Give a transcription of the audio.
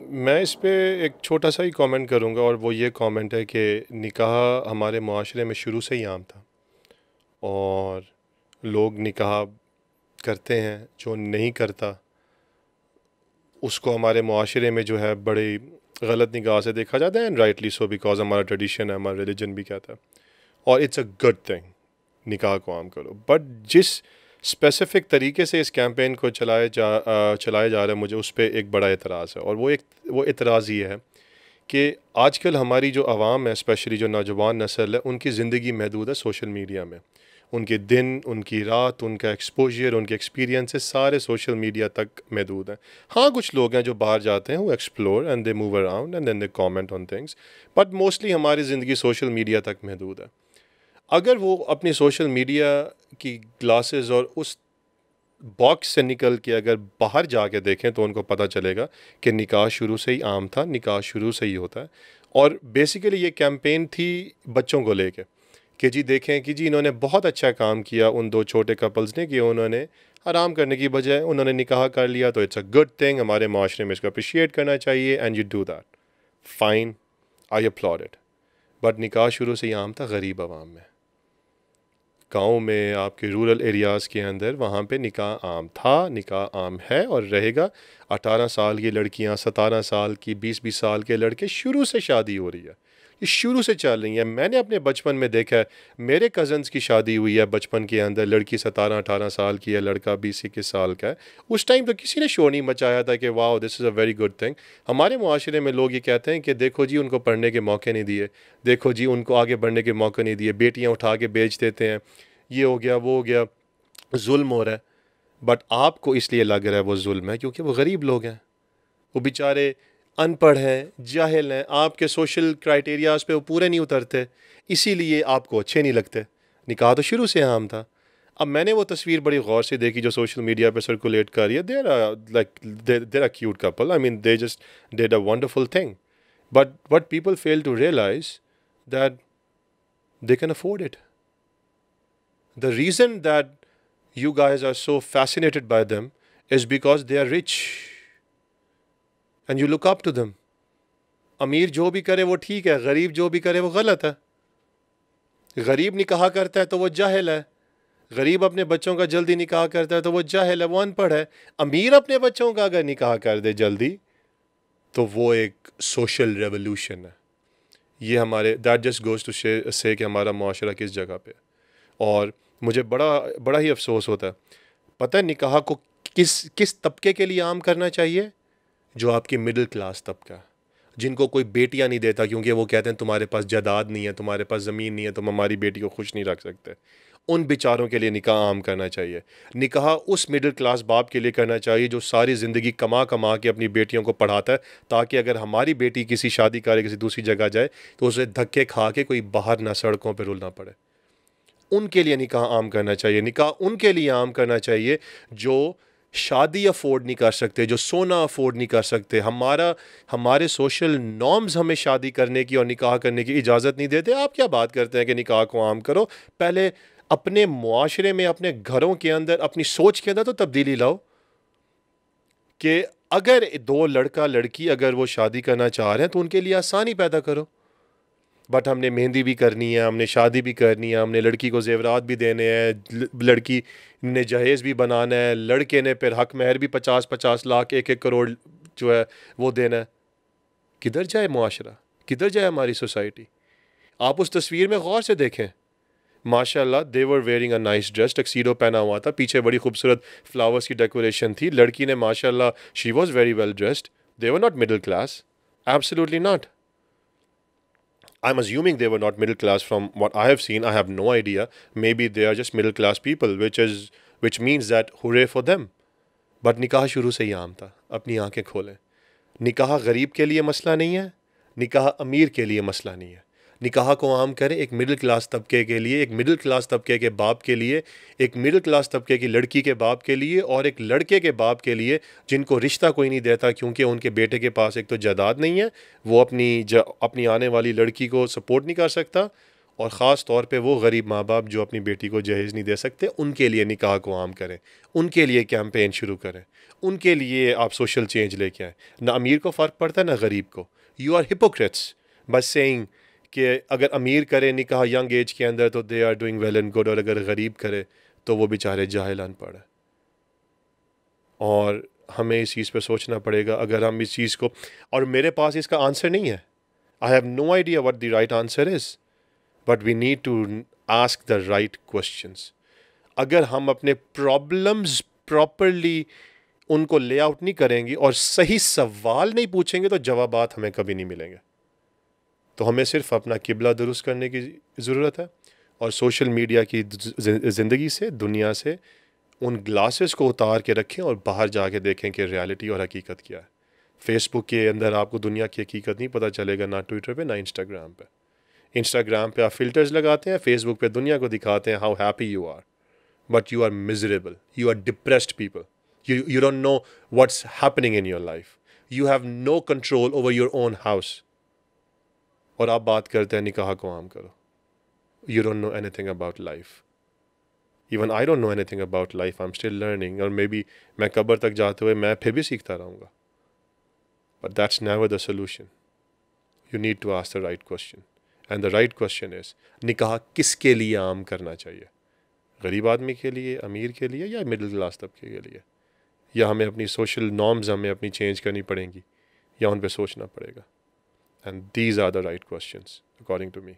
میں اس پہ ایک چھوٹا سا ہی کامنٹ کروں گا اور وہ یہ کامنٹ ہے کہ نکاح ہمارے معاشرے میں شروع سے ہی عام تھا اور لوگ نکاح کرتے ہیں جو نہیں کرتا اس کو ہمارے معاشرے میں جو ہے بڑی غلط نگاہ سے دیکھا جاتا ہے اینڈ رائٹلی سو بیکاز ہمارا ٹریڈیشن ہے ہمارا ریلیجن بھی کہتا ہے اور اٹس اے گڈ تھنگ نکاح کو عام کرو بٹ جس اسپیسیفک طریقے سے اس کیمپین کو چلائے جا چلائے جا رہے ہیں مجھے اس پہ ایک بڑا اعتراض ہے اور وہ ایک وہ اعتراض یہ ہے کہ آج کل ہماری جو عوام ہے اسپیشلی جو نوجوان نسل ہے ان کی زندگی محدود ہے سوشل میڈیا میں ان کے دن ان کی رات ان کا ایکسپوجر ان کے ایکسپیرینسز سارے سوشل میڈیا تک محدود ہیں ہاں کچھ لوگ ہیں جو باہر جاتے ہیں وہ explore and they move around and then they comment on things but mostly ہماری زندگی سوشل میڈیا تک محدود ہے اگر وہ اپنی سوشل میڈیا کی گلاسز اور اس باکس سے نکل کے اگر باہر جا کے دیکھیں تو ان کو پتہ چلے گا کہ نکاح شروع سے ہی عام تھا نکاح شروع سے ہی ہوتا ہے اور بیسیکلی یہ کیمپین تھی بچوں کو لے کے کہ جی دیکھیں کہ جی انہوں نے بہت اچھا کام کیا ان دو چھوٹے کپلز نے کہ انہوں نے آرام کرنے کی بجائے انہوں نے نکاح کر لیا تو اٹس اے گڈ تھنگ ہمارے معاشرے میں اس کو اپریشیٹ کرنا چاہیے and you do that fine I upload it but نکاح شروع سے ہی عام تھا غریب عوام میں گاؤں میں آپ کے رورل ایریاز کے اندر وہاں پہ نکاح عام تھا نکاح عام ہے اور رہے گا اٹھارہ سال کی لڑکیاں ستارہ سال کی بیس بیس سال کے لڑکے شروع سے شادی ہو رہی ہے شروع سے چل رہی ہیں میں نے اپنے بچپن میں دیکھا ہے میرے کزنس کی شادی ہوئی ہے بچپن کے اندر لڑکی ستارہ اٹھارہ سال کی ہے لڑکا بیس اکیس سال کا ہے اس ٹائم تو کسی نے شور نہیں مچایا تھا کہ واہ this is a very good thing ہمارے معاشرے میں لوگ یہ کہتے ہیں کہ دیکھو جی ان کو پڑھنے کے موقع نہیں دیے دیکھو جی ان کو آگے بڑھنے کے موقعے نہیں دیے بیٹیاں اٹھا کے بیچ دیتے ہیں یہ ہو گیا وہ ہو گیا ظلم ہو رہا ہے بٹ آپ کو اس لیے لگ رہا ہے وہ ظلم ہے کیونکہ وہ غریب لوگ ہیں وہ بیچارے ان پڑھ ہیں جاہل ہیں آپ کے سوشل کرائٹیریاز پہ وہ پورے نہیں اترتے اسی لیے آپ کو اچھے نہیں لگتے نکاح تو شروع سے عام تھا اب میں نے وہ تصویر بڑی غور سے دیکھی جو سوشل میڈیا پہ سرکولیٹ کر رہی ہے they're like they're a cute couple I mean they just did a wonderful thing but what people fail to realize that they can afford it the reason that you guys are so fascinated by them is because they are rich and you look up to them امیر جو بھی کرے وہ ٹھیک ہے غریب جو بھی کرے وہ غلط ہے غریب نکاح کرتا ہے تو وہ جاہل ہے غریب اپنے بچوں کا جلدی نکاح کرتا ہے تو وہ جاہل ہے وہ ان پڑھ ہے امیر اپنے بچوں کا اگر نکاح کر دے جلدی تو وہ ایک سوشل ریولیوشن ہے یہ ہمارے دیٹ جسٹ گوز ٹو سے کہ ہمارا معاشرہ کس جگہ پہ اور مجھے بڑا بڑا ہی افسوس ہوتا ہے پتہ نکاح کو کس کس طبقے کے لیے عام کرنا چاہیے جو آپ کی مڈل کلاس طبقہ جن کو کوئی بیٹیاں نہیں دیتا کیونکہ وہ کہتے ہیں تمہارے پاس جداد نہیں ہے تمہارے پاس زمین نہیں ہے تم ہماری بیٹی کو خوش نہیں رکھ سکتے ان بیچاروں کے لیے نکاح عام کرنا چاہیے نکاح اس مڈل کلاس باپ کے لیے کرنا چاہیے جو ساری زندگی کما کما کے اپنی بیٹیوں کو پڑھاتا ہے تاکہ اگر ہماری بیٹی کسی شادی کرے کسی دوسری جگہ جائے تو اسے دھکے کھا کے کوئی باہر نہ سڑکوں پہ رولنا پڑے ان کے لیے نکاح عام کرنا چاہیے نکاح ان کے لیے عام کرنا چاہیے جو شادی افورڈ نہیں کر سکتے جو سونا افورڈ نہیں کر سکتے ہمارا ہمارے سوشل نارمز ہمیں شادی کرنے کی اور نکاح کرنے کی اجازت نہیں دیتے آپ کیا بات کرتے ہیں کہ نکاح کو عام کرو پہلے اپنے معاشرے میں اپنے گھروں کے اندر اپنی سوچ کے اندر تو تبدیلی لاؤ کہ اگر دو لڑکا لڑکی اگر وہ شادی کرنا چاہ رہے ہیں تو ان کے لیے آسانی پیدا کرو بٹ ہم نے مہندی بھی کرنی ہے ہم نے شادی بھی کرنی ہے ہم نے لڑکی کو زیورات بھی دینے ہیں لڑکی نے جہیز بھی بنانا ہے لڑکے نے پھر حق مہر بھی پچاس پچاس لاکھ ایک ایک کروڑ جو ہے وہ دینا ہے کدھر جائے معاشرہ کدھر جائے ہماری سوسائٹی آپ اس تصویر میں غور سے دیکھیں ماشاء اللہ they were wearing a nice dress tuxedo پہنا ہوا تھا پیچھے بڑی خوبصورت فلاورس کی ڈیکوریشن تھی لڑکی نے ماشاء اللہ she was very well dressed they were not middle class absolutely not I am not middle class from what I have seen I have no idea maybe they are just middle class people which is which means that hooray for them but نکاح شروع سے ہی عام تھا اپنی آنکھیں کھولیں نکاح غریب کے لیے مسئلہ نہیں ہے نکاح امیر کے لیے مسئلہ نہیں ہے نکاح کو عام کریں ایک مڈل کلاس طبقے کے لیے ایک مڈل کلاس طبقے کے باپ کے لیے ایک مڈل کلاس طبقے کی لڑکی کے باپ کے لیے اور ایک لڑکے کے باپ کے لیے جن کو رشتہ کوئی نہیں دیتا کیونکہ ان کے بیٹے کے پاس ایک تو جداد نہیں ہے وہ اپنی اپنی آنے والی لڑکی کو سپورٹ نہیں کر سکتا اور خاص طور پہ وہ غریب ماں باپ جو اپنی بیٹی کو جہیز نہیں دے سکتے ان کے لیے نکاح کو عام کریں ان کے لیے کیمپین شروع کریں ان کے لیے آپ سوشل چینج لے کے آئیں نہ امیر کو فرق پڑتا ہے نہ غریب کو یو آر ہپوکریٹس بس سینگ کہ اگر امیر کرے نکاح ینگ ایج کے اندر تو they are doing well and good اور اگر غریب کرے تو وہ بیچارے جاہل ان پڑھے اور ہمیں اس چیز پہ سوچنا پڑے گا اگر ہم اس چیز کو اور میرے پاس اس کا آنسر نہیں ہے I have no idea what the right answer is but we need to ask the right questions اگر ہم اپنے پرابلمز پراپرلی ان کو لے آؤٹ نہیں کریں گے اور صحیح سوال نہیں پوچھیں گے تو جوابات ہمیں کبھی نہیں ملیں گے تو ہمیں صرف اپنا قبلہ درست کرنے کی ضرورت ہے اور سوشل میڈیا کی زندگی سے دنیا سے ان گلاسز کو اتار کے رکھیں اور باہر جا کے دیکھیں کہ ریالٹی اور حقیقت کیا ہے فیس بک کے اندر آپ کو دنیا کی حقیقت نہیں پتہ چلے گا نہ ٹویٹر پہ نہ انسٹاگرام پہ انسٹاگرام پہ آپ فلٹرز لگاتے ہیں فیس بک پہ دنیا کو دکھاتے ہیں how happy you are but you are miserable you are depressed people you don't know what's happening in your life you have no control over your own house اور آپ بات کرتے ہیں نکاح کو عام کرو you don't know anything about life even I don't know anything about life I am still learning اور مے بی میں قبر تک جاتے ہوئے میں پھر بھی سیکھتا رہوں گا but that's never the solution you need to ask the right question and the right question is نکاح کس کے لیے عام کرنا چاہیے غریب آدمی کے لیے امیر کے لیے یا مڈل کلاس طبقے کے لیے یا ہمیں اپنی سوشل نارمز ہمیں اپنی چینج کرنی پڑیں گی یا ان پہ سوچنا پڑے گا And these are the right questions, according to me.